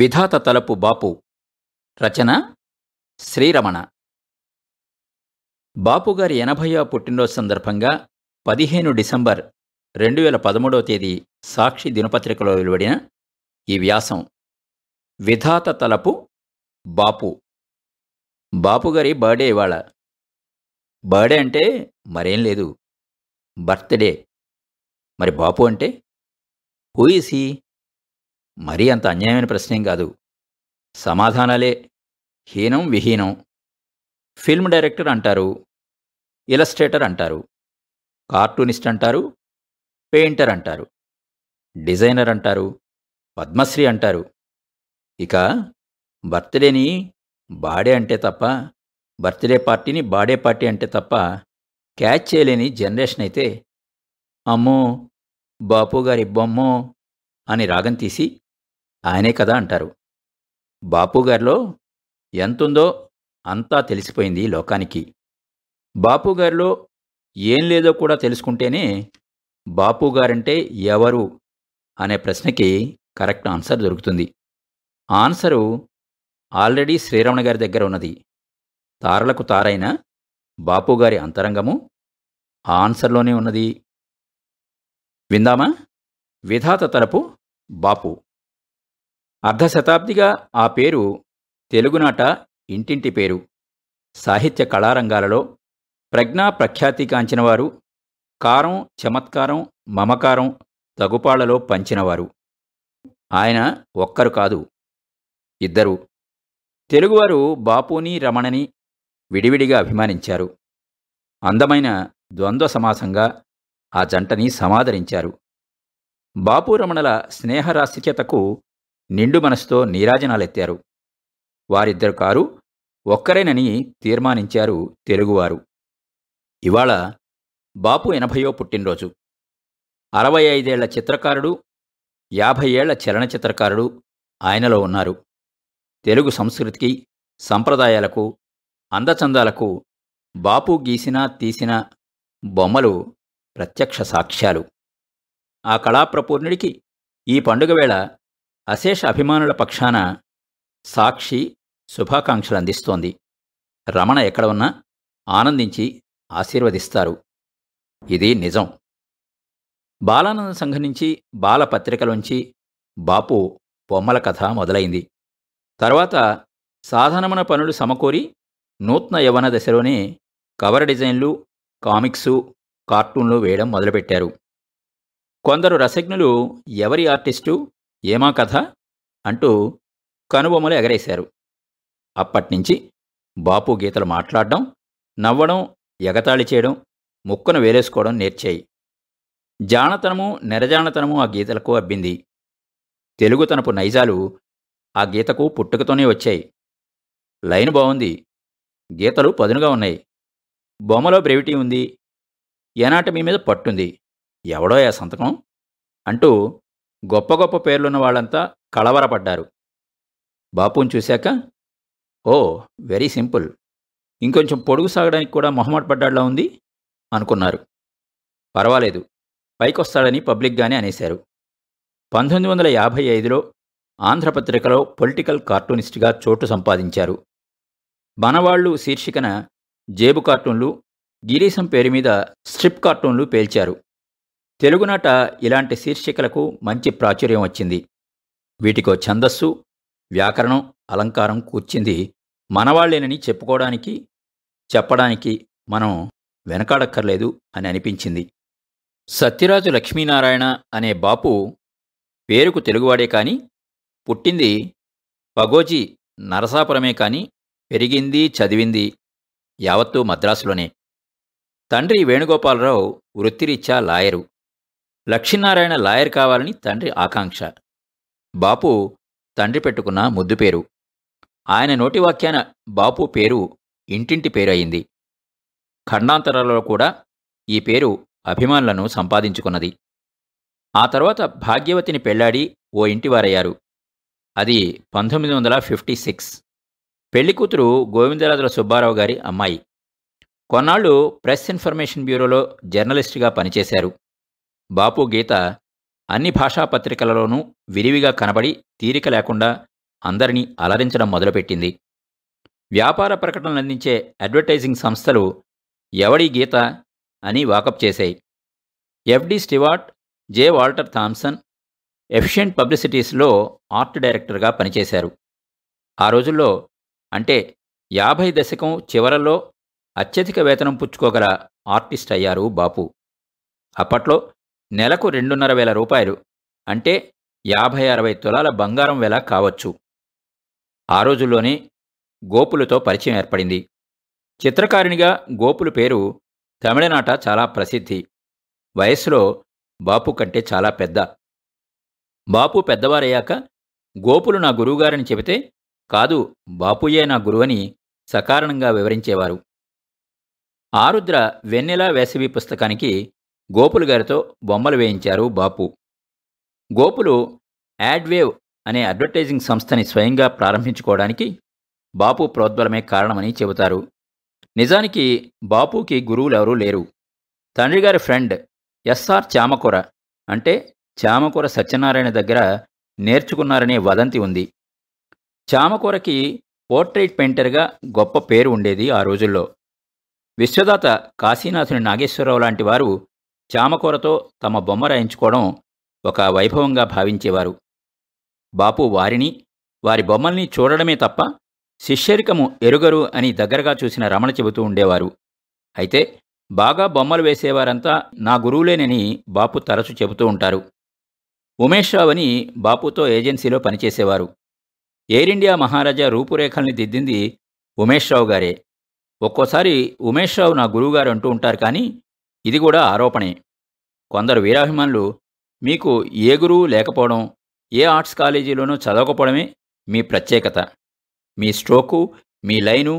విధాత తలపు బాపు రచన శ్రీరమణ బాపుగారి ఎనభైవ పుట్టినరోజు సందర్భంగా పదిహేను డిసెంబర్ రెండు వేల పదమూడవ తేదీ సాక్షి దినపత్రికలో వెలువడిన ఈ వ్యాసం విధాత తలపు బాపు బాపుగారి బర్త్డే ఇవాళ బర్త్డే అంటే మరేం లేదు బర్త్డే మరి బాపు అంటే హూ ఈస్ హీ మరీ అంత అన్యాయమైన ప్రశ్నేం కాదు సమాధానాలే హీనం విహీనం ఫిల్మ్ డైరెక్టర్ అంటారు ఇలస్ట్రేటర్ అంటారు కార్టూనిస్ట్ అంటారు పెయింటర్ అంటారు డిజైనర్ అంటారు పద్మశ్రీ అంటారు ఇక బర్త్డేని బాడే అంటే తప్ప బర్త్డే పార్టీని బాడే పార్టీ అంటే తప్ప క్యాచ్ చేయలేని జనరేషన్ అయితే అమ్మో బాపు గారి బొమ్మో అని రాగం తీసి ఆయనే కదా అంటారు బాపుగారిలో ఎంతుందో అంతా తెలిసిపోయింది లోకానికి బాపుగారిలో ఏం లేదో కూడా తెలుసుకుంటేనే బాపుగారంటే ఎవరు అనే ప్రశ్నకి కరెక్ట్ ఆన్సర్ దొరుకుతుంది ఆన్సరు ఆల్రెడీ శ్రీరమణ గారి దగ్గర ఉన్నది తారలకు తారైన బాపుగారి అంతరంగము ఆన్సర్లోనే ఉన్నది విందామా విధాత తరపు బాపు అర్ధశతాబ్దిగా ఆ పేరు తెలుగునాట ఇంటింటి పేరు సాహిత్య కళారంగాలలో ప్రజ్ఞా ప్రఖ్యాతి కాంచినవారు కారం చమత్కారం మమకారం తగుపాళ్లలో పంచినవారు ఆయన ఒక్కరు కాదు ఇద్దరు తెలుగువారు బాపుని రమణని విడివిడిగా అభిమానించారు అందమైన ద్వంద్వ సమాసంగా ఆ జంటని సమాదరించారు బాపు రమణల స్నేహరాశిక్యతకు నిండు మనసుతో నీరాజనాలెత్తారు వారిద్దరు కారు ఒక్కరేనని తీర్మానించారు తెలుగువారు ఇవాళ బాపు ఎనభయో పుట్టినరోజు అరవై ఐదేళ్ల చిత్రకారుడు యాభై ఏళ్ల చలనచిత్రకారుడు ఆయనలో ఉన్నారు తెలుగు సంస్కృతికి సంప్రదాయాలకు అందచందాలకు బాపు గీసిన తీసిన బొమ్మలు ప్రత్యక్ష సాక్ష్యాలు ఆ కళాప్రపూర్ణుడికి ఈ పండుగ వేళ అశేష అభిమానుల పక్షాన సాక్షి శుభాకాంక్షలు అందిస్తోంది రమణ ఎక్కడ ఉన్నా ఆనందించి ఆశీర్వదిస్తారు ఇది నిజం బాలానంద సంఘం నుంచి బాలపత్రికలోంచి బాపు బొమ్మల కథ మొదలైంది తర్వాత సాధారణమైన పనులు సమకూరి నూతన యవన దశలోనే కవర్ డిజైన్లు కామిక్సు కార్టూన్లు వేయడం మొదలుపెట్టారు కొందరు రసజ్ఞులు ఎవరి ఆర్టిస్టు ఏమా కథ అంటూ కనుబొమ్మలు ఎగరేశారు అప్పట్నుంచి బాపు గీతలు మాట్లాడడం నవ్వడం ఎగతాళి చేయడం ముక్కును వేలేసుకోవడం నేర్చాయి జానతనము నిరజానతనము ఆ గీతలకు అబ్బింది తెలుగుతనపు నైజాలు ఆ గీతకు పుట్టుకతోనే వచ్చాయి లైన్ బాగుంది గీతలు పదునుగా ఉన్నాయి బొమ్మలో బ్రెవిటీ ఉంది ఎనాటమీ మీద పట్టుంది ఎవడో ఆ సంతకం అంటూ గొప్ప గొప్ప పేర్లున్న వాళ్ళంతా కలవరపడ్డారు బాపుని చూశాక ఓ వెరీ సింపుల్ ఇంకొంచెం పొడుగు సాగడానికి కూడా మొహమాట పడ్డాడులా ఉంది అనుకున్నారు పర్వాలేదు పైకొస్తాడని పబ్లిక్గానే అనేశారు పంతొమ్మిది వందల యాభై ఐదులో ఆంధ్రపత్రికలో పొలిటికల్ కార్టూనిస్ట్గా చోటు సంపాదించారు మనవాళ్లు శీర్షికన జేబు కార్టూన్లు గిరీశం పేరు మీద స్ట్రిప్ కార్టూన్లు పేల్చారు తెలుగునాట ఇలాంటి శీర్షికలకు మంచి ప్రాచుర్యం వచ్చింది వీటికో ఛందస్సు వ్యాకరణం అలంకారం కూర్చింది మనవాళ్లేనని చెప్పుకోవడానికి చెప్పడానికి మనం వెనకాడక్కర్లేదు అని అనిపించింది సత్యరాజు లక్ష్మీనారాయణ అనే బాపు పేరుకు తెలుగువాడే కాని పుట్టింది పగోజీ నరసాపురమే కాని పెరిగింది చదివింది యావత్తూ మద్రాసులోనే తండ్రి వేణుగోపాలరావు వృత్తిరీత్యా లాయరు లక్ష్మీనారాయణ లాయర్ కావాలని తండ్రి ఆకాంక్ష బాపు తండ్రి పెట్టుకున్న ముద్దు పేరు ఆయన నోటి వాక్యాన బాపు పేరు ఇంటింటి పేరు అయింది ఖండాంతరాలలో కూడా ఈ పేరు అభిమానులను సంపాదించుకున్నది ఆ తర్వాత భాగ్యవతిని పెళ్లాడి ఓ ఇంటివారయ్యారు అది పంతొమ్మిది వందల ఫిఫ్టీ సిక్స్ కూతురు గోవిందరాజుల సుబ్బారావు గారి అమ్మాయి కొన్నాళ్ళు ప్రెస్ ఇన్ఫర్మేషన్ బ్యూరోలో జర్నలిస్టుగా పనిచేశారు బాపు గీత అన్ని భాషా పత్రికలలోనూ విరివిగా కనబడి తీరిక లేకుండా అందరినీ అలరించడం మొదలుపెట్టింది వ్యాపార ప్రకటనలు అందించే అడ్వర్టైజింగ్ సంస్థలు ఎవడి గీత అని వాకప్ చేశాయి FD Stewart J Walter Thompson efficient పబ్లిసిటీస్లో ఆర్ట్ డైరెక్టర్గా పనిచేశారు ఆ రోజుల్లో అంటే యాభై దశకం చివరలో అత్యధిక వేతనం పుచ్చుకోగల ఆర్టిస్ట్ అయ్యారు బాపు అప్పట్లో నెలకు రెండున్నర వేల రూపాయలు అంటే యాభై అరవై తులాల బంగారం వేళ కావచ్చు ఆ రోజుల్లోనే గోపులతో పరిచయం ఏర్పడింది చిత్రకారిణిగా గోపులు పేరు తమిళనాట చాలా ప్రసిద్ధి వయస్సులో బాపు కంటే చాలా పెద్ద బాపు పెద్దవారయ్యాక గోపులు నా గురువుగారని చెబితే కాదు బాపుయే నా గురువని సకారణంగా వివరించేవారు ఆరుద్ర వెన్నెల వేసవి పుస్తకానికి గోపులు గారితో బొమ్మలు వేయించారు బాపు గోపులు యాడ్వేవ్ అనే అడ్వర్టైజింగ్ సంస్థని స్వయంగా ప్రారంభించుకోవడానికి బాపు ప్రోద్బలమే కారణమని చెబుతారు నిజానికి బాపుకి గురువులెవరూ లేరు తండ్రిగారి ఫ్రెండ్ ఎస్ఆర్ చామకూర అంటే చామకూర సత్యనారాయణ దగ్గర నేర్చుకున్నారనే వదంతి ఉంది చామకూరకి పోర్ట్రేట్ పెయింటర్గా గొప్ప పేరు ఉండేది ఆ రోజుల్లో విశ్వదాత కాశీనాథుని నాగేశ్వరరావు లాంటి వారు చామకూరతో తమ బొమ్మ రాయించుకోవడం ఒక వైభవంగా భావించేవారు బాపు వారిని వారి బొమ్మల్ని చూడడమే తప్ప శిష్యరికము ఎరుగరు అని దగ్గరగా చూసిన రమణ చెబుతూ ఉండేవారు అయితే బాగా బొమ్మలు వేసేవారంతా నా గురువులేనని బాపు తరచు చెబుతూ ఉంటారు ఉమేష్ అని బాపుతో ఏజెన్సీలో పనిచేసేవారు ఎయిర్ ఇండియా మహారాజా రూపురేఖల్ని దిద్దింది ఉమేష్ రావు గారే ఒక్కోసారి ఉమేష్ రావు నా గురువుగారు అంటూ ఉంటారు కానీ ఇది కూడా ఆరోపణే కొందరు వీరాభిమానులు మీకు ఏ గురువు లేకపోవడం ఏ ఆర్ట్స్ కాలేజీలోనూ చదవకపోవడమే మీ ప్రత్యేకత మీ స్ట్రోకు మీ లైను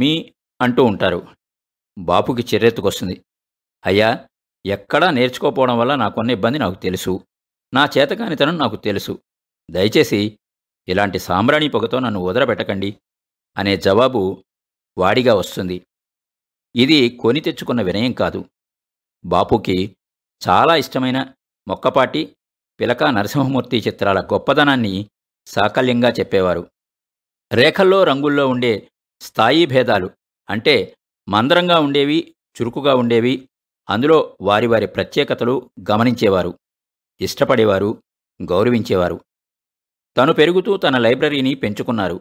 మీ అంటూ ఉంటారు బాపుకి చిరెత్తుకొస్తుంది అయ్యా ఎక్కడా నేర్చుకోపోవడం వల్ల నాకున్న ఇబ్బంది నాకు తెలుసు నా చేతకానితనం నాకు తెలుసు దయచేసి ఇలాంటి సాంబ్రాణి పొగతో నన్ను వదలబెట్టకండి అనే జవాబు వాడిగా వస్తుంది ఇది కొని తెచ్చుకున్న వినయం కాదు బాపుకి చాలా ఇష్టమైన మొక్కపాటి పిలక నరసింహమూర్తి చిత్రాల గొప్పదనాన్ని సాకల్యంగా చెప్పేవారు రేఖల్లో రంగుల్లో ఉండే స్థాయి భేదాలు అంటే మందరంగా ఉండేవి చురుకుగా ఉండేవి అందులో వారి వారి ప్రత్యేకతలు గమనించేవారు ఇష్టపడేవారు గౌరవించేవారు తను పెరుగుతూ తన లైబ్రరీని పెంచుకున్నారు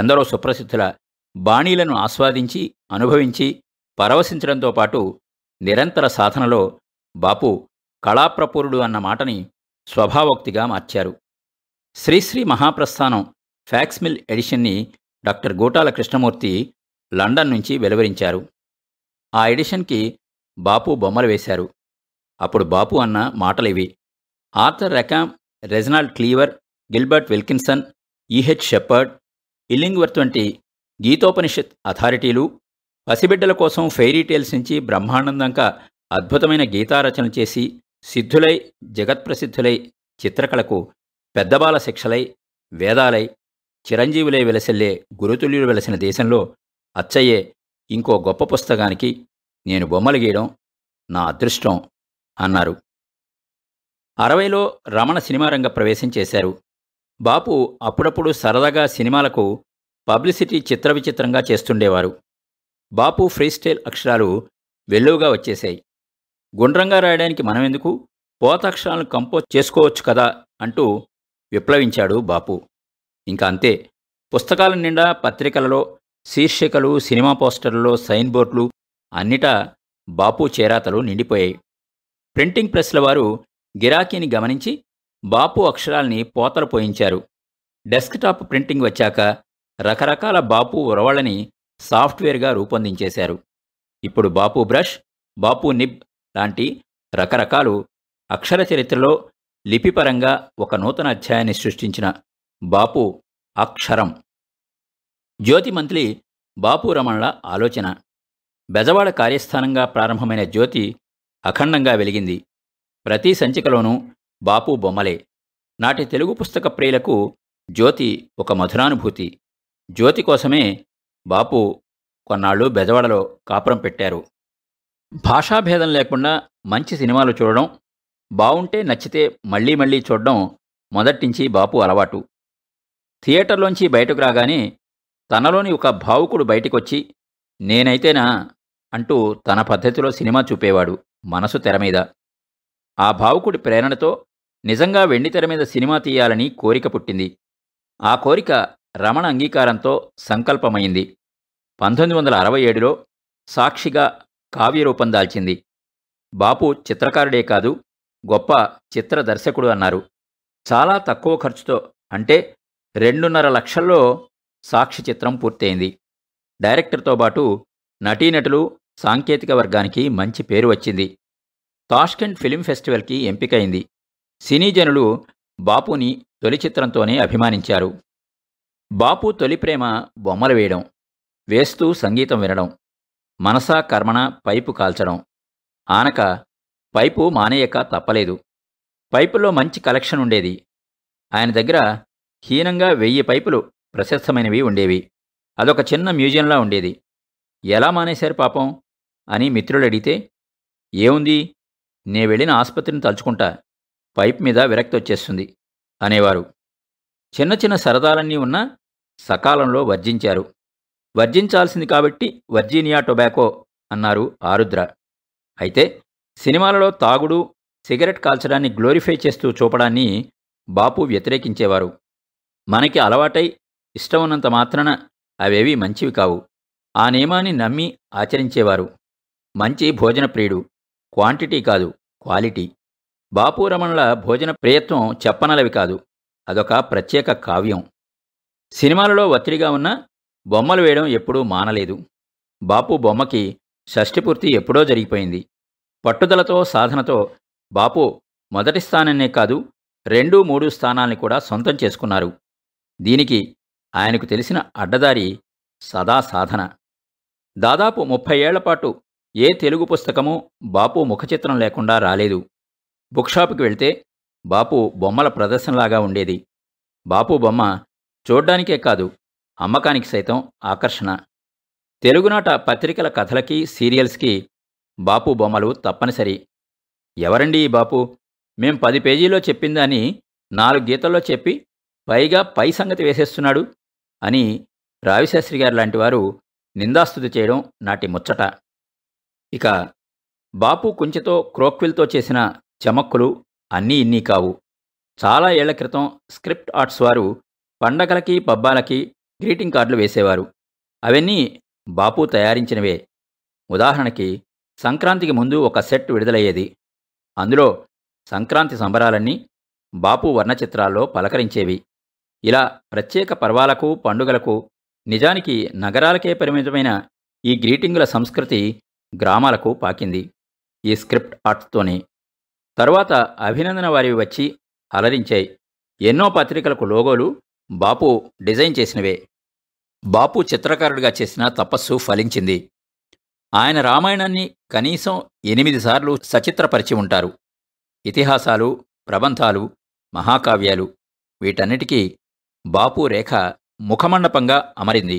ఎందరో సుప్రసిద్ధుల బాణీలను ఆస్వాదించి అనుభవించి పరవశించడంతో పాటు నిరంతర సాధనలో బాపు కళాప్రపూరుడు అన్న మాటని స్వభావోక్తిగా మార్చారు శ్రీశ్రీ మహాప్రస్థానం ఫ్యాక్స్మిల్ ఎడిషన్ని డాక్టర్ గోటాల కృష్ణమూర్తి లండన్ నుంచి వెలువరించారు ఆ ఎడిషన్కి బాపు బొమ్మలు వేశారు అప్పుడు బాపు అన్న మాటలివి Arthur Rackham Reginald Cleaver Gilbert Wilkinson E H Shepard Illingworth వంటి గీతోపనిషత్ అథారిటీలు పసిబిడ్డల కోసం ఫెయిరీ టేల్స్ నుంచి బ్రహ్మానందంగా అద్భుతమైన గీతారచనలు చేసి సిద్ధులై జగత్ప్రసిద్ధులై చిత్రకళకు పెద్దబాల శిక్షలై వేదాలై చిరంజీవులై వెలసిల్లే గురుతుల్యులు వెలసిన దేశంలో అచ్చయ్యే ఇంకో గొప్ప పుస్తకానికి నేను బొమ్మలు గీయడం నా అదృష్టం అన్నారు అరవైలో రమణ సినిమా రంగ ప్రవేశం చేశారు బాపు అప్పుడప్పుడు సరదాగా సినిమాలకు పబ్లిసిటీ విచిత్రంగా చేస్తుండేవారు బాపు ఫ్రీస్టైల్ అక్షరాలు వెల్లువగా వచ్చేశాయి గుండ్రంగా రాయడానికి మనమెందుకు అక్షరాలను కంపోజ్ చేసుకోవచ్చు కదా అంటూ విప్లవించాడు బాపు ఇంకా అంతే పుస్తకాల నిండా పత్రికలలో శీర్షికలు సినిమా పోస్టర్లలో సైన్ బోర్డులు అన్నిటా బాపు చేరాతలు నిండిపోయాయి ప్రింటింగ్ ప్రెస్ల వారు గిరాకీని గమనించి బాపు అక్షరాల్ని పోతలు పోయించారు డెస్క్టాప్ ప్రింటింగ్ వచ్చాక రకరకాల బాపు ఉరవళ్ళని సాఫ్ట్వేర్గా రూపొందించేశారు ఇప్పుడు బాపు బ్రష్ బాపు నిబ్ లాంటి రకరకాలు అక్షర చరిత్రలో లిపిపరంగా ఒక నూతన అధ్యాయాన్ని సృష్టించిన బాపు అక్షరం జ్యోతిమంత్రి బాపు రమణల ఆలోచన బెజవాడ కార్యస్థానంగా ప్రారంభమైన జ్యోతి అఖండంగా వెలిగింది ప్రతి సంచికలోనూ బాపు బొమ్మలే నాటి తెలుగు పుస్తక ప్రియులకు జ్యోతి ఒక మధురానుభూతి జ్యోతి కోసమే బాపు కొన్నాళ్ళు బెజవాడలో కాపురం పెట్టారు భాషాభేదం లేకుండా మంచి సినిమాలు చూడడం బావుంటే నచ్చితే మళ్ళీ మళ్ళీ చూడడం మొదటించి బాపు అలవాటు థియేటర్లోంచి బయటకు రాగానే తనలోని ఒక భావుకుడు బయటికొచ్చి నేనైతేనా అంటూ తన పద్ధతిలో సినిమా చూపేవాడు మనసు తెర మీద ఆ భావుకుడి ప్రేరణతో నిజంగా వెండితెర మీద సినిమా తీయాలని కోరిక పుట్టింది ఆ కోరిక రమణ అంగీకారంతో సంకల్పమైంది పంతొమ్మిది వందల అరవై ఏడులో సాక్షిగా కావ్యరూపం దాల్చింది బాపు చిత్రకారుడే కాదు గొప్ప చిత్ర దర్శకుడు అన్నారు చాలా తక్కువ ఖర్చుతో అంటే రెండున్నర లక్షల్లో సాక్షి చిత్రం పూర్తయింది డైరెక్టర్తో పాటు నటీనటులు సాంకేతిక వర్గానికి మంచి పేరు వచ్చింది తాష్కెంట్ ఫిలిం ఫెస్టివల్కి ఎంపికైంది సినీజనులు బాపుని తొలి చిత్రంతోనే అభిమానించారు బాపు తొలి ప్రేమ బొమ్మలు వేయడం వేస్తూ సంగీతం వినడం మనసా కర్మణ పైపు కాల్చడం ఆనక పైపు మానేయక తప్పలేదు పైపులో మంచి కలెక్షన్ ఉండేది ఆయన దగ్గర హీనంగా వెయ్యి పైపులు ప్రశస్తమైనవి ఉండేవి అదొక చిన్న మ్యూజియంలా ఉండేది ఎలా మానేశారు పాపం అని మిత్రులు అడిగితే ఏముంది నే వెళ్ళిన ఆసుపత్రిని తలుచుకుంటా పైప్ మీద విరక్తి వచ్చేస్తుంది అనేవారు చిన్న చిన్న సరదాలన్నీ ఉన్నా సకాలంలో వర్జించారు వర్జించాల్సింది కాబట్టి వర్జీనియా టొబాకో అన్నారు ఆరుద్ర అయితే సినిమాలలో తాగుడు సిగరెట్ కాల్చడాన్ని గ్లోరిఫై చేస్తూ చూపడాన్ని బాపు వ్యతిరేకించేవారు మనకి అలవాటై ఇష్టమున్నంత మాత్రాన అవేవి మంచివి కావు ఆ నియమాన్ని నమ్మి ఆచరించేవారు మంచి భోజన ప్రియుడు క్వాంటిటీ కాదు క్వాలిటీ బాపు రమణల భోజన ప్రియత్వం చెప్పనలవి కాదు అదొక ప్రత్యేక కావ్యం సినిమాలలో ఒత్తిడిగా ఉన్న బొమ్మలు వేయడం ఎప్పుడూ మానలేదు బాపు బొమ్మకి షష్టిపూర్తి ఎప్పుడో జరిగిపోయింది పట్టుదలతో సాధనతో బాపు మొదటి స్థానాన్నే కాదు రెండు మూడు స్థానాల్ని కూడా సొంతం చేసుకున్నారు దీనికి ఆయనకు తెలిసిన అడ్డదారి సదా సాధన దాదాపు ముప్పై ఏళ్లపాటు ఏ తెలుగు పుస్తకము బాపు ముఖచిత్రం లేకుండా రాలేదు బుక్షాప్కి వెళ్తే బాపు బొమ్మల ప్రదర్శనలాగా ఉండేది బాపు బొమ్మ చూడ్డానికే కాదు అమ్మకానికి సైతం ఆకర్షణ తెలుగునాట పత్రికల కథలకి సీరియల్స్కి బాపు బొమ్మలు తప్పనిసరి ఎవరండి ఈ బాపు మేం పది పేజీలో చెప్పిందని నాలుగు గీతల్లో చెప్పి పైగా పై సంగతి వేసేస్తున్నాడు అని రావిశాస్త్రి గారు లాంటి వారు నిందాస్తుతి చేయడం నాటి ముచ్చట ఇక బాపు కుంచెతో క్రోక్విల్తో చేసిన చమక్కులు అన్నీ ఇన్నీ కావు చాలా ఏళ్ల క్రితం స్క్రిప్ట్ ఆర్ట్స్ వారు పండగలకి పబ్బాలకి గ్రీటింగ్ కార్డులు వేసేవారు అవన్నీ బాపు తయారించినవే ఉదాహరణకి సంక్రాంతికి ముందు ఒక సెట్ విడుదలయ్యేది అందులో సంక్రాంతి సంబరాలన్నీ బాపు వర్ణచిత్రాల్లో పలకరించేవి ఇలా ప్రత్యేక పర్వాలకు పండుగలకు నిజానికి నగరాలకే పరిమితమైన ఈ గ్రీటింగుల సంస్కృతి గ్రామాలకు పాకింది ఈ స్క్రిప్ట్ ఆర్ట్స్తోనే తరువాత అభినందన వారి వచ్చి అలరించాయి ఎన్నో పత్రికలకు లోగోలు బాపు డిజైన్ చేసినవే బాపు చిత్రకారుడిగా చేసిన తపస్సు ఫలించింది ఆయన రామాయణాన్ని కనీసం ఎనిమిది సార్లు సచిత్రపరిచి ఉంటారు ఇతిహాసాలు ప్రబంధాలు మహాకావ్యాలు వీటన్నిటికీ బాపు రేఖ ముఖమండపంగా అమరింది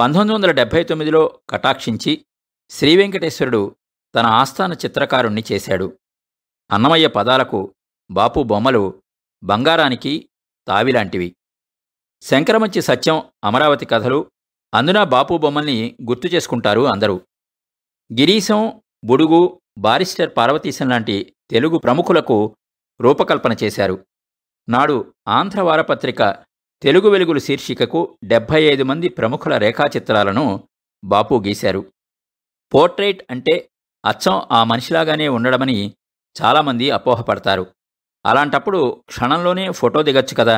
పంతొమ్మిది వందల డెబ్బై తొమ్మిదిలో కటాక్షించి శ్రీవెంకటేశ్వరుడు తన ఆస్థాన చిత్రకారుణ్ణి చేశాడు అన్నమయ్య పదాలకు బాపు బొమ్మలు బంగారానికి తావిలాంటివి శంకరమంచి సత్యం అమరావతి కథలు అందున బాపు బొమ్మల్ని గుర్తు చేసుకుంటారు అందరూ గిరీశం బుడుగు బారిస్టర్ పార్వతీశం లాంటి తెలుగు ప్రముఖులకు రూపకల్పన చేశారు నాడు ఆంధ్ర వారపత్రిక తెలుగు వెలుగులు శీర్షికకు డెబ్భై ఐదు మంది ప్రముఖుల రేఖాచిత్రాలను బాపు గీశారు పోర్ట్రైట్ అంటే అచ్చం ఆ మనిషిలాగానే ఉండడమని చాలామంది అపోహపడతారు అలాంటప్పుడు క్షణంలోనే ఫోటో దిగచ్చు కదా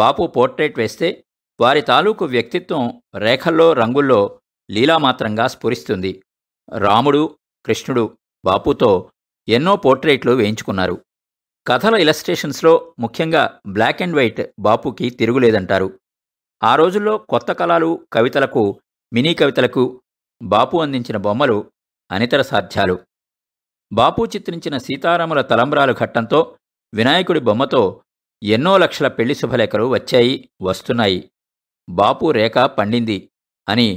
బాపు పోర్ట్రేట్ వేస్తే వారి తాలూకు వ్యక్తిత్వం రేఖల్లో రంగుల్లో లీలామాత్రంగా స్ఫురిస్తుంది రాముడు కృష్ణుడు బాపుతో ఎన్నో పోర్ట్రేట్లు వేయించుకున్నారు కథల ఇలస్ట్రేషన్స్లో ముఖ్యంగా బ్లాక్ అండ్ వైట్ బాపుకి తిరుగులేదంటారు ఆ రోజుల్లో కొత్త కళలు కవితలకు మినీ కవితలకు బాపు అందించిన బొమ్మలు అనితర సాధ్యాలు బాపు చిత్రించిన సీతారాముల తలంబ్రాలు ఘట్టంతో వినాయకుడి బొమ్మతో ఎన్నో లక్షల పెళ్లి శుభలేఖలు వచ్చాయి వస్తున్నాయి బాపు రేఖ పండింది అని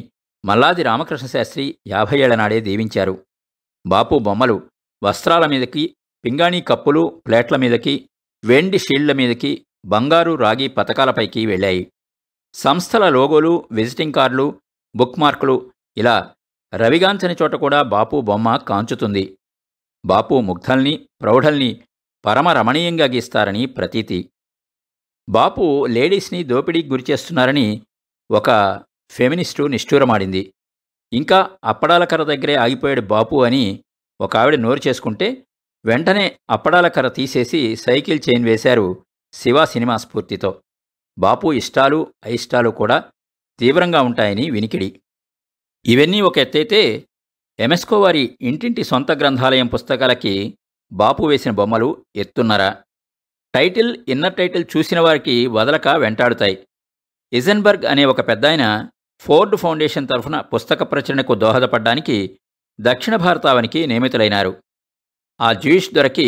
మల్లాది రామకృష్ణశాస్త్రి యాభై ఏళ్లనాడే దీవించారు బాపు బొమ్మలు వస్త్రాల మీదకి పింగాణీ కప్పులు ప్లేట్ల మీదకి వెండి షీళ్ల మీదకి బంగారు రాగి పథకాలపైకి వెళ్ళాయి సంస్థల లోగోలు విజిటింగ్ కార్డులు బుక్ మార్కులు ఇలా రవిగాంచని చోట కూడా బాపు బొమ్మ కాంచుతుంది బాపు ముగ్ధల్ని ప్రౌఢల్ని పరమరమణీయంగా గీస్తారని ప్రతీతి బాపు లేడీస్ని దోపిడీకి గురిచేస్తున్నారని ఒక ఫెమినిస్టు నిష్ఠూరమాడింది ఇంకా అప్పడాలకర దగ్గరే ఆగిపోయాడు బాపు అని ఒక ఆవిడ నోరు చేసుకుంటే వెంటనే అప్పడాలకర తీసేసి సైకిల్ చైన్ వేశారు శివ సినిమా స్ఫూర్తితో బాపు ఇష్టాలు అయిష్టాలు కూడా తీవ్రంగా ఉంటాయని వినికిడి ఇవన్నీ ఒక ఎత్తైతే ఎమెస్కో వారి ఇంటింటి సొంత గ్రంథాలయం పుస్తకాలకి బాపు వేసిన బొమ్మలు ఎత్తున్నరా టైటిల్ ఇన్నర్ టైటిల్ చూసిన వారికి వదలక వెంటాడుతాయి ఇజన్బర్గ్ అనే ఒక పెద్దాయన ఫోర్డ్ ఫౌండేషన్ తరఫున పుస్తక ప్రచురణకు దోహదపడ్డానికి దక్షిణ భారతావనికి నియమితులైనారు ఆ జ్యూయిష్ దొరకి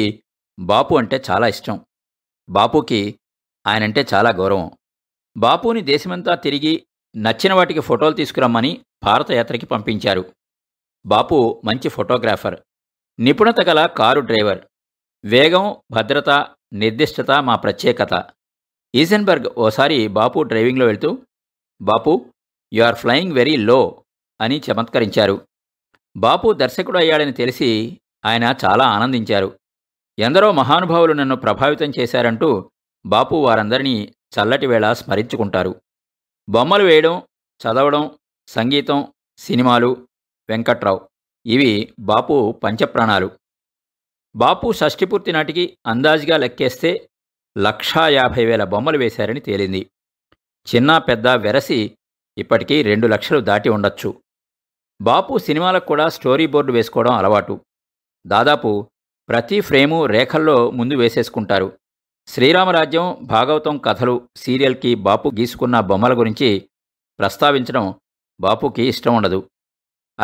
బాపు అంటే చాలా ఇష్టం బాపుకి ఆయనంటే చాలా గౌరవం బాపుని దేశమంతా తిరిగి నచ్చిన వాటికి ఫోటోలు తీసుకురమ్మని భారతయాత్రకి పంపించారు బాపు మంచి ఫోటోగ్రాఫర్ నిపుణత గల కారు డ్రైవర్ వేగం భద్రత నిర్దిష్టత మా ప్రత్యేకత ఈజెన్బర్గ్ ఓసారి బాపు డ్రైవింగ్లో వెళ్తూ Bapu you are flying very low అని చమత్కరించారు బాపు దర్శకుడు అయ్యాడని తెలిసి ఆయన చాలా ఆనందించారు ఎందరో మహానుభావులు నన్ను ప్రభావితం చేశారంటూ బాపు వారందరినీ చల్లటి వేళ స్మరించుకుంటారు బొమ్మలు వేయడం చదవడం సంగీతం సినిమాలు వెంకట్రావు ఇవి బాపు పంచప్రాణాలు బాపు షష్టిపూర్తి నాటికి అందాజుగా లెక్కేస్తే లక్షా యాభై వేల బొమ్మలు వేశారని తేలింది చిన్న పెద్ద వెరసి ఇప్పటికీ రెండు లక్షలు దాటి ఉండొచ్చు బాపు సినిమాలకు కూడా స్టోరీ బోర్డు వేసుకోవడం అలవాటు దాదాపు ప్రతి ఫ్రేము రేఖల్లో ముందు వేసేసుకుంటారు శ్రీరామరాజ్యం భాగవతం కథలు సీరియల్కి బాపు గీసుకున్న బొమ్మల గురించి ప్రస్తావించడం బాపుకి ఇష్టం ఉండదు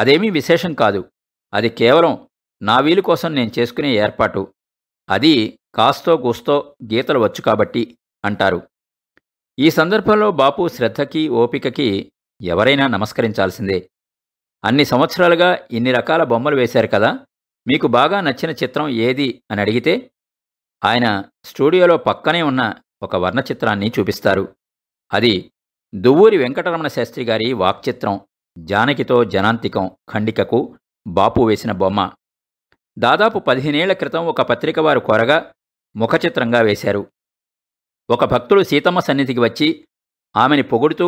అదేమీ విశేషం కాదు అది కేవలం నా వీలు కోసం నేను చేసుకునే ఏర్పాటు అది కాస్తో కూస్తో గీతలు వచ్చు కాబట్టి అంటారు ఈ సందర్భంలో బాపు శ్రద్ధకి ఓపికకి ఎవరైనా నమస్కరించాల్సిందే అన్ని సంవత్సరాలుగా ఇన్ని రకాల బొమ్మలు వేశారు కదా మీకు బాగా నచ్చిన చిత్రం ఏది అని అడిగితే ఆయన స్టూడియోలో పక్కనే ఉన్న ఒక వర్ణచిత్రాన్ని చూపిస్తారు అది దువ్వూరి వెంకటరమణ శాస్త్రి గారి వాక్చిత్రం జానకితో జనాంతికం ఖండికకు బాపు వేసిన బొమ్మ దాదాపు పదిహేనేళ్ల క్రితం ఒక పత్రిక వారు కోరగా ముఖచిత్రంగా వేశారు ఒక భక్తుడు సీతమ్మ సన్నిధికి వచ్చి ఆమెని పొగుడుతూ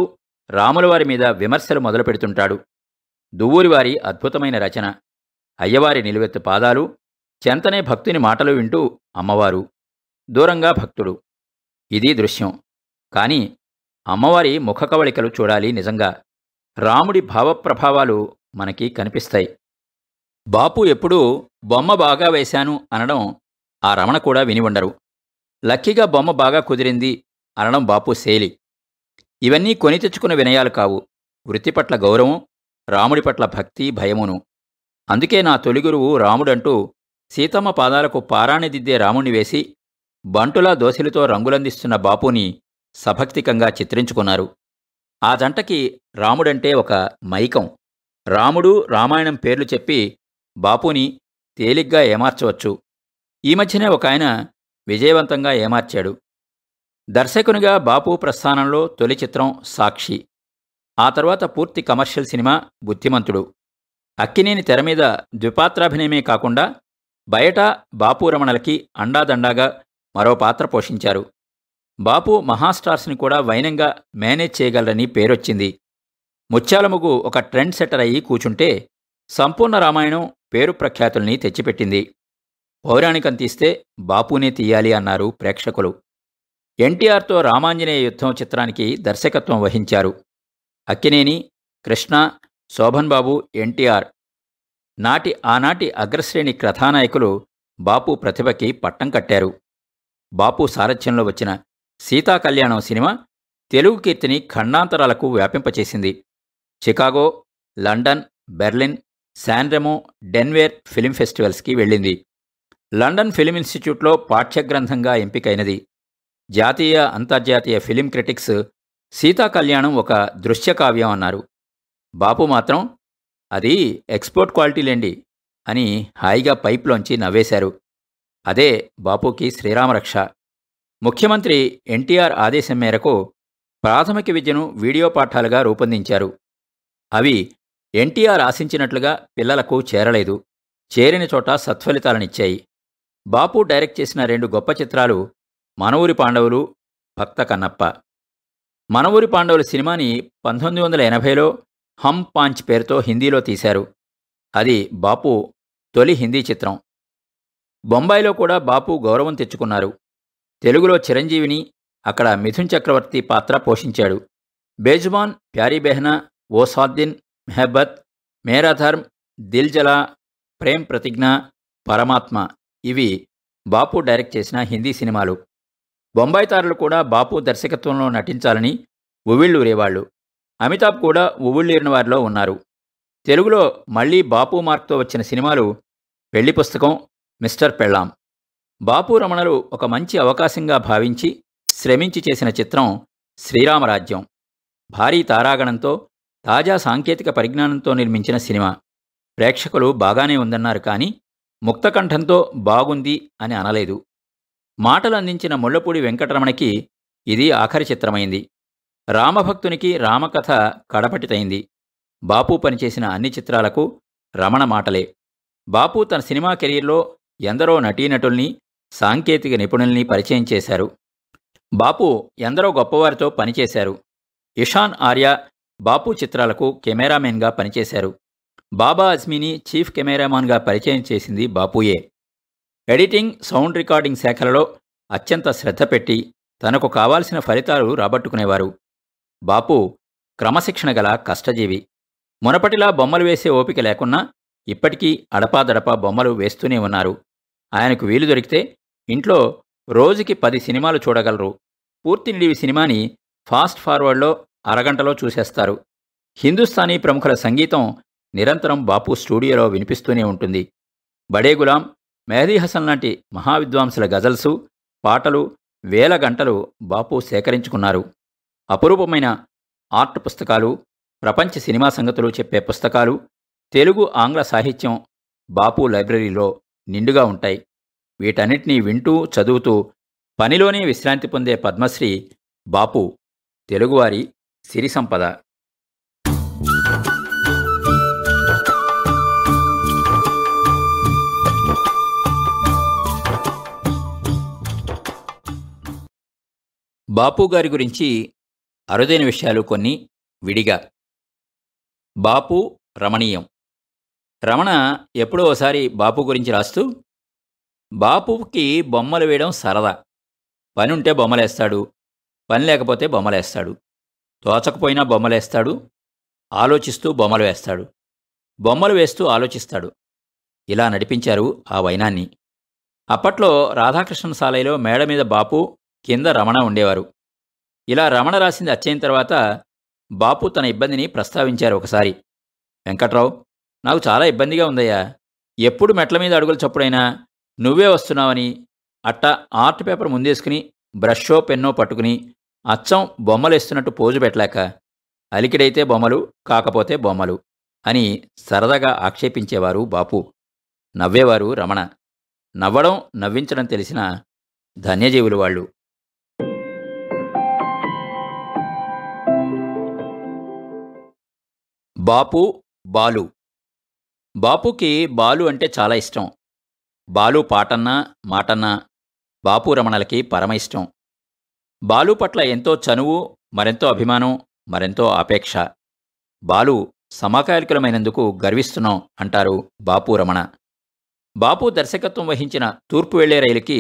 రాములవారి మీద విమర్శలు మొదలు పెడుతుంటాడు దువ్వూరివారి అద్భుతమైన రచన అయ్యవారి నిలువెత్తు పాదాలు చెంతనే భక్తుని మాటలు వింటూ అమ్మవారు దూరంగా భక్తుడు ఇది దృశ్యం కాని అమ్మవారి ముఖ కవళికలు చూడాలి నిజంగా రాముడి భావప్రభావాలు మనకి కనిపిస్తాయి బాపు ఎప్పుడూ బొమ్మ బాగా వేశాను అనడం ఆ రమణ కూడా విని ఉండరు లక్కీగా బొమ్మ బాగా కుదిరింది అనడం బాపు శైలి ఇవన్నీ కొని తెచ్చుకున్న వినయాలు కావు వృత్తి పట్ల గౌరవం రాముడి పట్ల భక్తి భయమును అందుకే నా తొలి గురువు రాముడంటూ సీతమ్మ పాదాలకు పారాణి దిద్దే రాముణ్ణి వేసి బంటులా దోశలతో రంగులందిస్తున్న బాపుని సభక్తికంగా చిత్రించుకున్నారు ఆ జంటకి రాముడంటే ఒక మైకం రాముడు రామాయణం పేర్లు చెప్పి బాపుని తేలిగ్గా ఏమార్చవచ్చు ఈ మధ్యనే ఒక ఆయన విజయవంతంగా ఏమార్చాడు దర్శకునిగా బాపు ప్రస్థానంలో తొలి చిత్రం సాక్షి ఆ తర్వాత పూర్తి కమర్షియల్ సినిమా బుద్ధిమంతుడు అక్కినేని తెర మీద ద్విపాత్రాభినయమే కాకుండా బయట బాపు రమణలకి అండాదండాగా మరో పాత్ర పోషించారు బాపు మహాస్టార్స్ని కూడా వైనంగా మేనేజ్ చేయగలరని పేరొచ్చింది ముత్యాలముగు ఒక ట్రెండ్ సెటర్ అయ్యి కూచుంటే సంపూర్ణ రామాయణం పేరు ప్రఖ్యాతుల్ని తెచ్చిపెట్టింది పౌరాణికం తీస్తే బాపునే తీయాలి అన్నారు ప్రేక్షకులు ఎన్టీఆర్తో రామాంజనేయ యుద్ధం చిత్రానికి దర్శకత్వం వహించారు అక్కినేని కృష్ణ శోభన్ బాబు ఎన్టీఆర్ నాటి ఆనాటి అగ్రశ్రేణి కథానాయకులు బాపు ప్రతిభకి పట్టం కట్టారు బాపు సారథ్యంలో వచ్చిన సీతా కళ్యాణం సినిమా తెలుగు కీర్తిని ఖండాంతరాలకు వ్యాపింపచేసింది Chicago London Berlin San Remo Denver film ఫెస్టివల్స్కి వెళ్ళింది లండన్ ఫిలిం ఇన్స్టిట్యూట్లో పాఠ్యగ్రంథంగా ఎంపికైనది జాతీయ అంతర్జాతీయ ఫిలిం క్రిటిక్స్ సీతా కళ్యాణం ఒక దృశ్యకావ్యం అన్నారు బాపు మాత్రం అది ఎక్స్పోర్ట్ క్వాలిటీలేండి అని హాయిగా పైప్లోంచి నవ్వేశారు అదే బాపుకి శ్రీరామరక్ష ముఖ్యమంత్రి ఎన్టీఆర్ ఆదేశం మేరకు ప్రాథమిక విద్యను వీడియో పాఠాలుగా రూపొందించారు అవి ఎన్టీఆర్ ఆశించినట్లుగా పిల్లలకు చేరలేదు చేరిన చోట సత్ఫలితాలనిచ్చాయి బాపు డైరెక్ట్ చేసిన రెండు గొప్ప చిత్రాలు మనవూరి పాండవులు భక్త కన్నప్ప మనవూరి పాండవుల సినిమాని పంతొమ్మిది వందల ఎనభైలో హమ్ పాంచ్ పేరుతో హిందీలో తీశారు అది బాపు తొలి హిందీ చిత్రం బొంబాయిలో కూడా బాపు గౌరవం తెచ్చుకున్నారు తెలుగులో చిరంజీవిని అక్కడ మిథున్ చక్రవర్తి పాత్ర పోషించాడు బేజ్బాన్ ప్యారీ బెహనా ఓ సాద్దిన్ మెహబత్ మేరా ధర్మ్ దిల్జలా ప్రేమ్ ప్రతిజ్ఞ పరమాత్మ ఇవి బాపు డైరెక్ట్ చేసిన హిందీ సినిమాలు బొంబాయి తారలు కూడా బాపు దర్శకత్వంలో నటించాలని ఉవ్విళ్ళూరేవాళ్ళు అమితాబ్ కూడా ఉవ్విళ్ళూరిన వారిలో ఉన్నారు తెలుగులో మళ్ళీ బాపు మార్క్తో వచ్చిన సినిమాలు పెళ్లి పుస్తకం మిస్టర్ పెళ్ళాం బాపు రమణలు ఒక మంచి అవకాశంగా భావించి శ్రమించి చేసిన చిత్రం శ్రీరామరాజ్యం భారీ తారాగణంతో తాజా సాంకేతిక పరిజ్ఞానంతో నిర్మించిన సినిమా ప్రేక్షకులు బాగానే ఉందన్నారు కానీ ముక్తకంఠంతో బాగుంది అని అనలేదు మాటలు అందించిన ముళ్ళపూడి వెంకటరమణకి ఇది ఆఖరి చిత్రమైంది రామభక్తునికి రామకథ కడపటితైంది బాపు పనిచేసిన అన్ని చిత్రాలకు రమణ మాటలే బాపు తన సినిమా కెరీర్లో ఎందరో నటీనటుల్ని సాంకేతిక నిపుణుల్ని పరిచయం చేశారు బాపు ఎందరో గొప్పవారితో పనిచేశారు ఇషాన్ ఆర్య బాపు చిత్రాలకు కెమెరామెన్గా పనిచేశారు బాబా అజ్మీని చీఫ్ కెమెరామాన్గా పరిచయం చేసింది బాపుయే ఎడిటింగ్ సౌండ్ రికార్డింగ్ శాఖలలో అత్యంత శ్రద్ధ పెట్టి తనకు కావాల్సిన ఫలితాలు రాబట్టుకునేవారు బాపు క్రమశిక్షణ గల కష్టజీవి మునపటిలా బొమ్మలు వేసే ఓపిక లేకున్నా ఇప్పటికీ అడపాదడపా బొమ్మలు వేస్తూనే ఉన్నారు ఆయనకు వీలు దొరికితే ఇంట్లో రోజుకి పది సినిమాలు చూడగలరు పూర్తి నిడివి సినిమాని ఫాస్ట్ ఫార్వర్డ్లో అరగంటలో చూసేస్తారు హిందుస్థానీ ప్రముఖుల సంగీతం నిరంతరం బాపు స్టూడియోలో వినిపిస్తూనే ఉంటుంది బడే గులాం మెహదీ హసన్ లాంటి మహావిద్వాంసుల గజల్సు పాటలు వేల గంటలు బాపు సేకరించుకున్నారు అపురూపమైన ఆర్ట్ పుస్తకాలు ప్రపంచ సినిమా సంగతులు చెప్పే పుస్తకాలు తెలుగు ఆంగ్ల సాహిత్యం బాపు లైబ్రరీలో నిండుగా ఉంటాయి వీటన్నిటినీ వింటూ చదువుతూ పనిలోనే విశ్రాంతి పొందే పద్మశ్రీ బాపు తెలుగువారి సిరి సంపద బాపు గారి గురించి అరుదైన విషయాలు కొన్ని విడిగా బాపు రమణీయం రమణ ఎప్పుడో ఒకసారి బాపు గురించి రాస్తూ బాపుకి బొమ్మలు వేయడం సరదా పని ఉంటే బొమ్మలేస్తాడు పని లేకపోతే బొమ్మలేస్తాడు తోచకపోయినా బొమ్మలేస్తాడు ఆలోచిస్తూ బొమ్మలు వేస్తాడు బొమ్మలు వేస్తూ ఆలోచిస్తాడు ఇలా నడిపించారు ఆ వైనాన్ని అప్పట్లో రాధాకృష్ణ సాలైలో మేడ మీద బాపు కింద రమణ ఉండేవారు ఇలా రమణ రాసింది అచ్చయిన తర్వాత బాపు తన ఇబ్బందిని ప్రస్తావించారు ఒకసారి వెంకట్రావు నాకు చాలా ఇబ్బందిగా ఉందయ్యా ఎప్పుడు మెట్ల మీద అడుగులు చప్పుడైనా నువ్వే వస్తున్నావని అట్ట ఆర్ట్ పేపర్ ముందేసుకుని బ్రషో పెన్నో పట్టుకుని అచ్చం బొమ్మలేస్తున్నట్టు పోజు పెట్టలేక అలికిడైతే బొమ్మలు కాకపోతే బొమ్మలు అని సరదాగా ఆక్షేపించేవారు బాపు నవ్వేవారు రమణ నవ్వడం నవ్వించడం తెలిసిన ధన్యజీవులు వాళ్ళు బాపు బాలు బాపుకి బాలు అంటే చాలా ఇష్టం బాలు పాటన్నా మాటన్నా బాపు రమణలకి పరమ ఇష్టం బాలు పట్ల ఎంతో చనువు మరెంతో అభిమానం మరెంతో ఆపేక్ష బాలు సమకాలికులమైనందుకు గర్విస్తున్నాం అంటారు బాపు రమణ బాపు దర్శకత్వం వహించిన తూర్పు వెళ్లే రైలుకి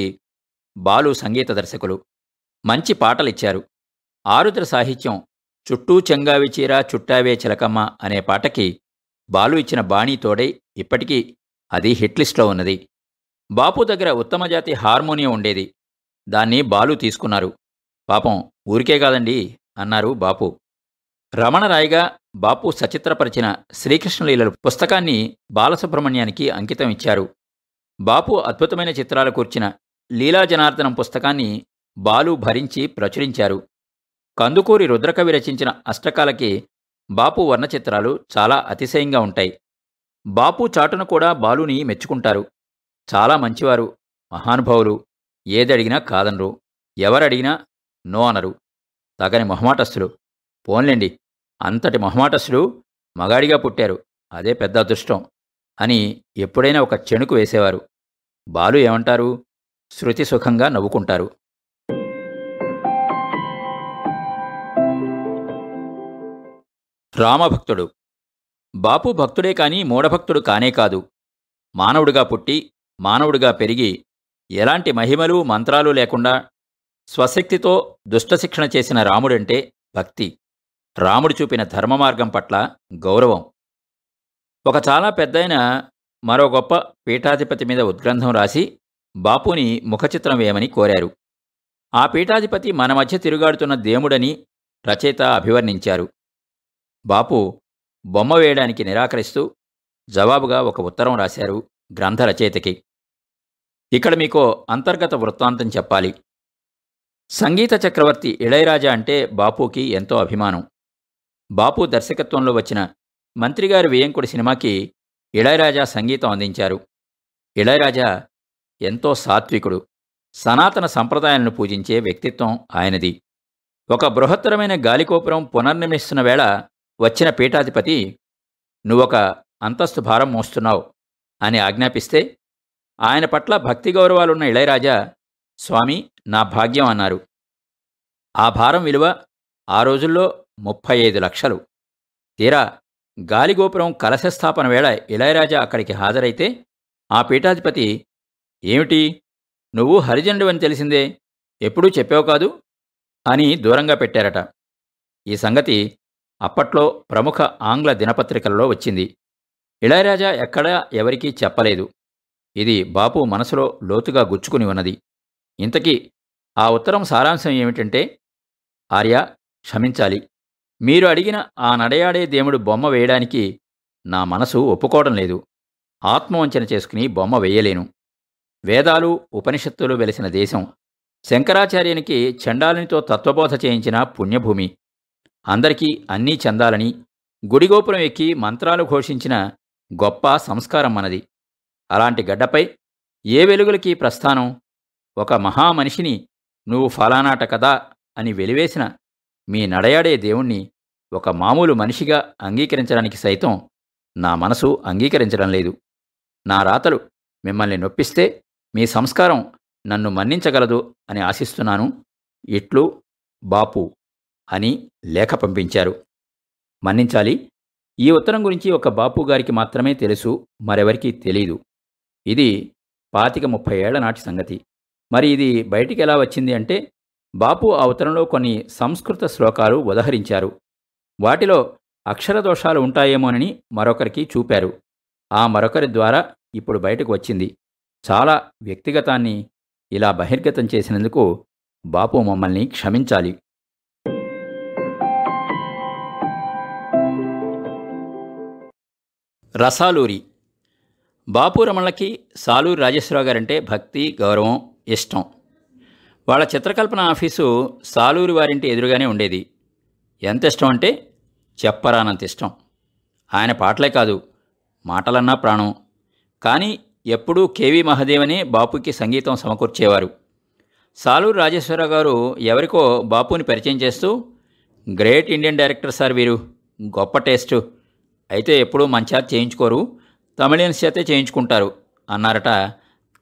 బాలు సంగీత దర్శకులు మంచి పాటలిచ్చారు ఆరుద్ర సాహిత్యం చుట్టూ చెంగావి చీర చుట్టావే చిలకమ్మ అనే పాటకి బాలు ఇచ్చిన బాణీతోడే ఇప్పటికీ అది హిట్లిస్ట్లో ఉన్నది బాపు దగ్గర ఉత్తమ జాతి హార్మోనియం ఉండేది దాన్ని బాలు తీసుకున్నారు పాపం ఊరికే కాదండి అన్నారు బాపు రమణరాయిగా బాపు సచిత్రపరిచిన శ్రీకృష్ణలీలల పుస్తకాన్ని బాలసుబ్రహ్మణ్యానికి అంకితం ఇచ్చారు బాపు అద్భుతమైన చిత్రాలు కూర్చిన లీలా పుస్తకాన్ని బాలు భరించి ప్రచురించారు కందుకూరి రుద్రకవి రచించిన అష్టకాలకి బాపు వర్ణచిత్రాలు చాలా అతిశయంగా ఉంటాయి బాపు చాటును కూడా బాలుని మెచ్చుకుంటారు చాలా మంచివారు మహానుభావులు ఏదడిగినా కాదనరు ఎవరడిగినా నో అనరు తగని మొహమాటస్థులు పోన్లేండి అంతటి మొహమాటస్తులు మగాడిగా పుట్టారు అదే పెద్ద అదృష్టం అని ఎప్పుడైనా ఒక చెణుకు వేసేవారు బాలు ఏమంటారు శృతి సుఖంగా నవ్వుకుంటారు రామభక్తుడు బాపు భక్తుడే కానీ మూఢభక్తుడు కానే కాదు మానవుడుగా పుట్టి మానవుడుగా పెరిగి ఎలాంటి మహిమలు మంత్రాలు లేకుండా స్వశక్తితో దుష్టశిక్షణ చేసిన రాముడంటే భక్తి రాముడు చూపిన ధర్మ మార్గం పట్ల గౌరవం ఒక చాలా పెద్దయిన మరో గొప్ప పీఠాధిపతి మీద ఉద్గ్రంథం రాసి బాపుని ముఖచిత్రం వేయమని కోరారు ఆ పీఠాధిపతి మన మధ్య తిరుగాడుతున్న దేవుడని రచయిత అభివర్ణించారు బాపు బొమ్మ వేయడానికి నిరాకరిస్తూ జవాబుగా ఒక ఉత్తరం రాశారు గ్రంథ రచయితకి ఇక్కడ మీకు అంతర్గత వృత్తాంతం చెప్పాలి సంగీత చక్రవర్తి ఇళయరాజా అంటే బాపుకి ఎంతో అభిమానం బాపు దర్శకత్వంలో వచ్చిన మంత్రిగారి వేయంకుడి సినిమాకి ఇళయరాజా సంగీతం అందించారు ఇళయరాజా ఎంతో సాత్వికుడు సనాతన సంప్రదాయాలను పూజించే వ్యక్తిత్వం ఆయనది ఒక బృహత్తరమైన గాలికోపురం పునర్నిర్మిస్తున్న వేళ వచ్చిన పీఠాధిపతి నువ్వొక అంతస్తు భారం మోస్తున్నావు అని ఆజ్ఞాపిస్తే ఆయన పట్ల భక్తి గౌరవాలున్న ఇళయరాజా స్వామి నా భాగ్యం అన్నారు ఆ భారం విలువ ఆ రోజుల్లో ముప్పై ఐదు లక్షలు తీరా గాలిగోపురం కలశస్థాపన వేళ ఇళయరాజా అక్కడికి హాజరైతే ఆ పీఠాధిపతి ఏమిటి నువ్వు అని తెలిసిందే ఎప్పుడూ చెప్పావు కాదు అని దూరంగా పెట్టారట ఈ సంగతి అప్పట్లో ప్రముఖ ఆంగ్ల దినపత్రికలలో వచ్చింది ఇళయరాజా ఎక్కడా ఎవరికీ చెప్పలేదు ఇది బాపు మనసులో లోతుగా గుచ్చుకుని ఉన్నది ఇంతకీ ఆ ఉత్తరం సారాంశం ఏమిటంటే ఆర్య క్షమించాలి మీరు అడిగిన ఆ నడయాడే దేవుడు బొమ్మ వేయడానికి నా మనసు ఒప్పుకోవడం లేదు ఆత్మవంచన చేసుకుని బొమ్మ వేయలేను వేదాలు ఉపనిషత్తులు వెలిసిన దేశం శంకరాచార్యునికి చండాలనితో తత్వబోధ చేయించిన పుణ్యభూమి అందరికీ అన్నీ చెందాలని గుడిగోపురం ఎక్కి మంత్రాలు ఘోషించిన గొప్ప సంస్కారం మనది అలాంటి గడ్డపై ఏ వెలుగులకి ప్రస్థానం ఒక మహామనిషిని నువ్వు ఫలానాట కదా అని వెలివేసిన మీ నడయాడే దేవుణ్ణి ఒక మామూలు మనిషిగా అంగీకరించడానికి సైతం నా మనసు అంగీకరించడం లేదు నా రాతలు మిమ్మల్ని నొప్పిస్తే మీ సంస్కారం నన్ను మన్నించగలదు అని ఆశిస్తున్నాను ఇట్లు బాపు అని లేఖ పంపించారు మన్నించాలి ఈ ఉత్తరం గురించి ఒక బాపు గారికి మాత్రమే తెలుసు మరెవరికీ తెలీదు ఇది పాతిక ముప్పై ఏళ్ల నాటి సంగతి మరి ఇది బయటికి ఎలా వచ్చింది అంటే బాపు ఆ ఉత్తరంలో కొన్ని సంస్కృత శ్లోకాలు ఉదహరించారు వాటిలో అక్షర దోషాలు ఉంటాయేమోనని మరొకరికి చూపారు ఆ మరొకరి ద్వారా ఇప్పుడు బయటకు వచ్చింది చాలా వ్యక్తిగతాన్ని ఇలా బహిర్గతం చేసినందుకు బాపు మమ్మల్ని క్షమించాలి రసాలూరి బాపు సాలూరి రాజేశ్వరరావు గారంటే భక్తి గౌరవం ఇష్టం వాళ్ళ చిత్రకల్పన ఆఫీసు సాలూరి వారింటి ఎదురుగానే ఉండేది ఎంత ఇష్టం అంటే చెప్పరానంత ఇష్టం ఆయన పాటలే కాదు మాటలన్నా ప్రాణం కానీ ఎప్పుడూ కేవీ మహాదేవనే బాపుకి సంగీతం సమకూర్చేవారు సాలూరు రాజేశ్వరరావు గారు ఎవరికో బాపుని పరిచయం చేస్తూ గ్రేట్ ఇండియన్ డైరెక్టర్ సార్ వీరు గొప్ప టేస్టు అయితే ఎప్పుడూ మంచార్ చేయించుకోరు తమిళన్స్ చేతే చేయించుకుంటారు అన్నారట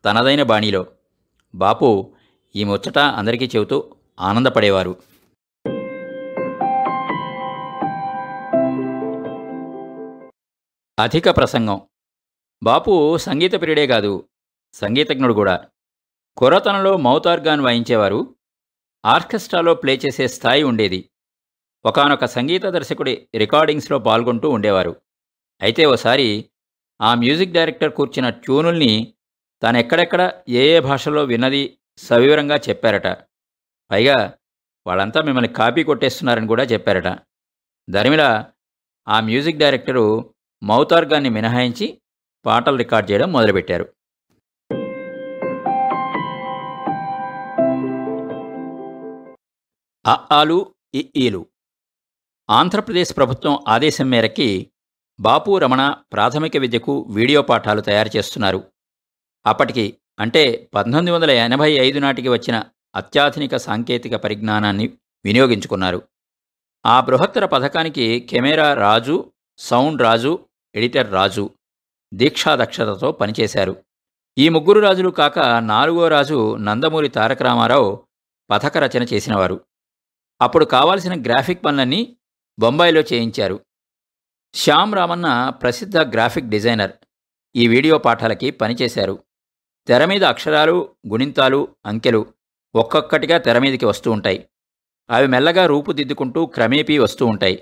తనదైన బాణీలో బాపు ఈ ముచ్చట అందరికీ చెబుతూ ఆనందపడేవారు అధిక ప్రసంగం బాపు సంగీత ప్రియుడే కాదు సంగీతజ్ఞుడు కూడా కొరతనలో మౌతార్గాన్ వాయించేవారు ఆర్కెస్ట్రాలో ప్లే చేసే స్థాయి ఉండేది ఒకనొక సంగీత దర్శకుడి రికార్డింగ్స్లో పాల్గొంటూ ఉండేవారు అయితే ఓసారి ఆ మ్యూజిక్ డైరెక్టర్ కూర్చిన ట్యూనుల్ని తానెక్కడెక్కడ ఏ ఏ భాషలో విన్నది సవివరంగా చెప్పారట పైగా వాళ్ళంతా మిమ్మల్ని కాపీ కొట్టేస్తున్నారని కూడా చెప్పారట ధర్మిళ ఆ మ్యూజిక్ డైరెక్టరు మౌతార్గాన్ని మినహాయించి పాటలు రికార్డ్ చేయడం మొదలుపెట్టారు అ ఆలు ఇ ఈలు ఆంధ్రప్రదేశ్ ప్రభుత్వం ఆదేశం మేరకి బాపు రమణ ప్రాథమిక విద్యకు వీడియో పాఠాలు తయారు చేస్తున్నారు అప్పటికి అంటే పంతొమ్మిది వందల ఎనభై ఐదు నాటికి వచ్చిన అత్యాధునిక సాంకేతిక పరిజ్ఞానాన్ని వినియోగించుకున్నారు ఆ బృహత్తర పథకానికి camera Raju sound Raju editor Raju దీక్షాదక్షతతో పనిచేశారు ఈ ముగ్గురు రాజులు కాక నాలుగో రాజు నందమూరి తారక రామారావు పథక రచన చేసినవారు అప్పుడు కావాల్సిన గ్రాఫిక్ పనులన్నీ బొంబాయిలో చేయించారు శ్యామ్ రామన్న ప్రసిద్ధ గ్రాఫిక్ డిజైనర్ ఈ వీడియో పాఠాలకి పనిచేశారు తెర మీద అక్షరాలు గుణింతాలు అంకెలు ఒక్కొక్కటిగా తెర మీదకి వస్తూ ఉంటాయి అవి మెల్లగా రూపుదిద్దుకుంటూ క్రమేపీ వస్తూ ఉంటాయి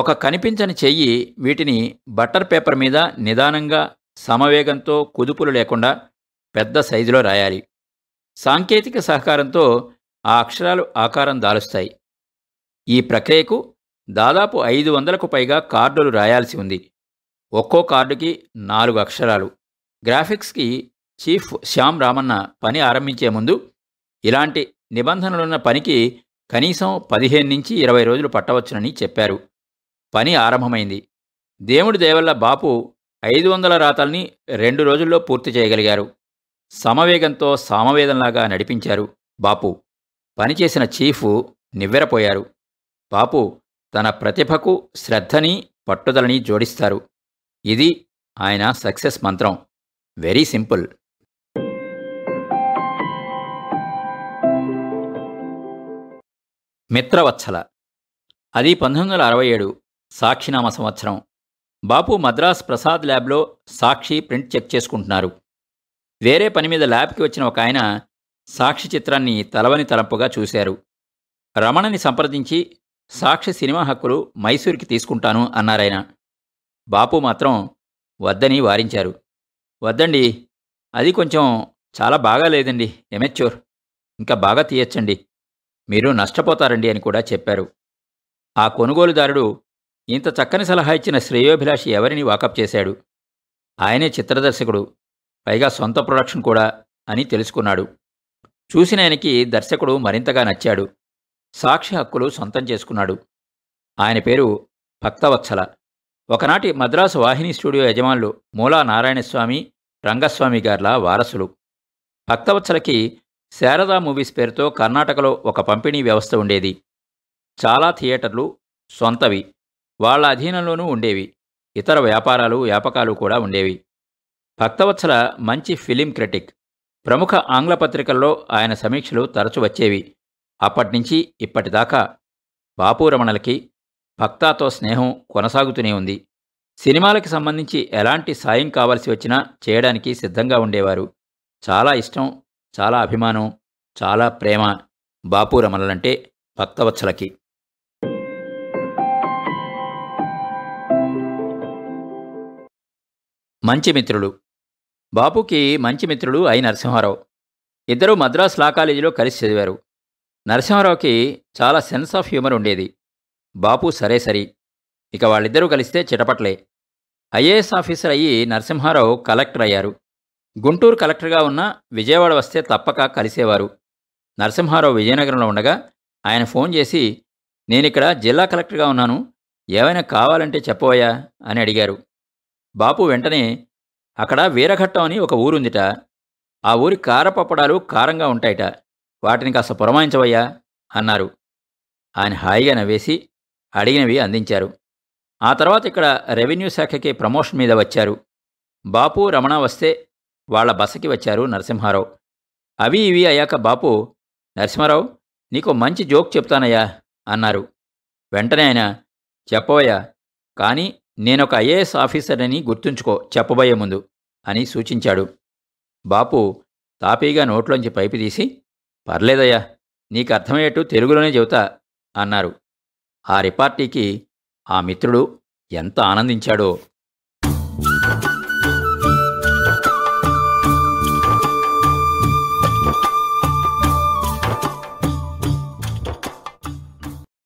ఒక కనిపించని చెయ్యి వీటిని బట్టర్ పేపర్ మీద నిదానంగా సమవేగంతో కుదుపులు లేకుండా పెద్ద సైజులో రాయాలి సాంకేతిక సహకారంతో ఆ అక్షరాలు ఆకారం దాలుస్తాయి ఈ ప్రక్రియకు దాదాపు ఐదు వందలకు పైగా కార్డులు రాయాల్సి ఉంది ఒక్కో కార్డుకి నాలుగు అక్షరాలు గ్రాఫిక్స్కి చీఫ్ శ్యామ్ రామన్న పని ఆరంభించే ముందు ఇలాంటి నిబంధనలున్న పనికి కనీసం పదిహేను నుంచి ఇరవై రోజులు పట్టవచ్చునని చెప్పారు పని ఆరంభమైంది దేవుడి దేవల్ల బాపు ఐదు వందల రాతల్ని రెండు రోజుల్లో పూర్తి చేయగలిగారు సమవేగంతో సామవేదంలాగా నడిపించారు బాపు పనిచేసిన చీఫు నివ్వెరపోయారు బాపు తన ప్రతిభకు శ్రద్ధని పట్టుదలని జోడిస్తారు ఇది ఆయన సక్సెస్ మంత్రం వెరీ సింపుల్ మిత్రవత్సల అది పంతొమ్మిది వందల అరవై ఏడు సాక్షినామ సంవత్సరం బాపు మద్రాస్ ప్రసాద్ ల్యాబ్లో సాక్షి ప్రింట్ చెక్ చేసుకుంటున్నారు వేరే పని మీద ల్యాబ్కి వచ్చిన ఒక ఆయన సాక్షి చిత్రాన్ని తలవని తలంపుగా చూశారు రమణని సంప్రదించి సాక్షి సినిమా హక్కులు మైసూర్కి తీసుకుంటాను అన్నారాయన బాపు మాత్రం వద్దని వారించారు వద్దండి అది కొంచెం చాలా బాగా లేదండి ఎమెచ్యూర్ ఇంకా బాగా తీయచ్చండి మీరు నష్టపోతారండి అని కూడా చెప్పారు ఆ కొనుగోలుదారుడు ఇంత చక్కని సలహా ఇచ్చిన శ్రేయోభిలాషి ఎవరిని వాకప్ చేశాడు ఆయనే చిత్రదర్శకుడు పైగా సొంత ప్రొడక్షన్ కూడా అని తెలుసుకున్నాడు చూసిన ఆయనకి దర్శకుడు మరింతగా నచ్చాడు సాక్షి హక్కులు సొంతం చేసుకున్నాడు ఆయన పేరు భక్తవత్సల ఒకనాటి మద్రాసు వాహిని స్టూడియో యజమానులు మూలా నారాయణస్వామి రంగస్వామి గార్ల వారసులు భక్తవత్సలకి శారదా మూవీస్ పేరుతో కర్ణాటకలో ఒక పంపిణీ వ్యవస్థ ఉండేది చాలా థియేటర్లు సొంతవి వాళ్ల అధీనంలోనూ ఉండేవి ఇతర వ్యాపారాలు వ్యాపకాలు కూడా ఉండేవి భక్తవత్సల మంచి ఫిలిం క్రిటిక్ ప్రముఖ ఆంగ్ల పత్రికల్లో ఆయన సమీక్షలు తరచు వచ్చేవి అప్పటినుంచి ఇప్పటిదాకా బాపురమణలకి భక్తాతో స్నేహం కొనసాగుతూనే ఉంది సినిమాలకి సంబంధించి ఎలాంటి సాయం కావలసి వచ్చినా చేయడానికి సిద్ధంగా ఉండేవారు చాలా ఇష్టం చాలా అభిమానం చాలా ప్రేమ బాపురమణలంటే భక్తవత్సలకి మంచి మిత్రులు బాపుకి మంచి మిత్రుడు ఐ నరసింహారావు ఇద్దరూ మద్రాస్ లా కాలేజీలో కలిసి చదివారు నరసింహారావుకి చాలా సెన్స్ ఆఫ్ హ్యూమర్ ఉండేది బాపు సరే సరి ఇక వాళ్ళిద్దరూ కలిస్తే చిటపట్లే ఐఏఎస్ ఆఫీసర్ అయ్యి నరసింహారావు కలెక్టర్ అయ్యారు గుంటూరు కలెక్టర్గా ఉన్న విజయవాడ వస్తే తప్పక కలిసేవారు నరసింహారావు విజయనగరంలో ఉండగా ఆయన ఫోన్ చేసి నేనిక్కడ జిల్లా కలెక్టర్గా ఉన్నాను ఏమైనా కావాలంటే చెప్పవయ్యా అని అడిగారు బాపు వెంటనే అక్కడ వీరఘట్టం అని ఒక ఊరుందిట ఆ ఊరి కారపప్పడాలు కారంగా ఉంటాయట వాటిని కాస్త పురమాయించవయ్యా అన్నారు ఆయన హాయిగా నవ్వేసి అడిగినవి అందించారు ఆ తర్వాత ఇక్కడ రెవెన్యూ శాఖకి ప్రమోషన్ మీద వచ్చారు బాపు రమణ వస్తే వాళ్ల బసకి వచ్చారు నరసింహారావు అవి ఇవి అయ్యాక బాపు నరసింహారావు నీకు మంచి జోక్ చెప్తానయ్యా అన్నారు వెంటనే ఆయన చెప్పవయ్యా కానీ నేనొక ఐఏఎస్ ఆఫీసర్ని గుర్తుంచుకో చెప్పబోయే ముందు అని సూచించాడు బాపు తాపీగా నోట్లోంచి పైపు తీసి పర్లేదయ్యా నీకు అర్థమయ్యేట్టు తెలుగులోనే చెబుతా అన్నారు ఆ రిపార్టీకి ఆ మిత్రుడు ఎంత ఆనందించాడో